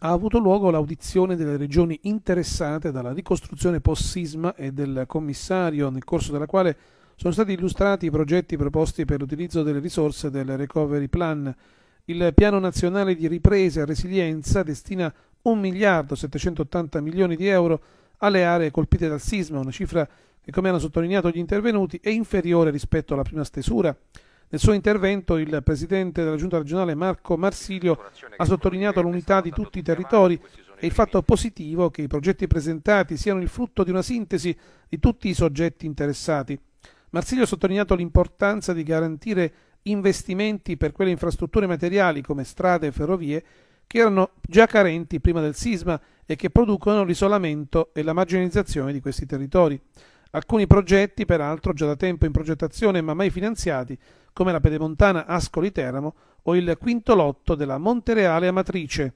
ha avuto luogo l'audizione delle regioni interessate dalla ricostruzione post-sisma e del commissario, nel corso della quale sono stati illustrati i progetti proposti per l'utilizzo delle risorse del Recovery Plan. Il Piano Nazionale di Ripresa e Resilienza destina 1 miliardo 780 milioni di euro alle aree colpite dal sisma, una cifra che, come hanno sottolineato gli intervenuti, è inferiore rispetto alla prima stesura nel suo intervento il presidente della giunta regionale Marco Marsilio ha sottolineato l'unità di tutti i territori e il fatto positivo che i progetti presentati siano il frutto di una sintesi di tutti i soggetti interessati. Marsilio ha sottolineato l'importanza di garantire investimenti per quelle infrastrutture materiali come strade e ferrovie che erano già carenti prima del sisma e che producono l'isolamento e la marginalizzazione di questi territori. Alcuni progetti, peraltro, già da tempo in progettazione ma mai finanziati, come la Pedemontana Ascoli Teramo o il quinto lotto della Montereale Amatrice.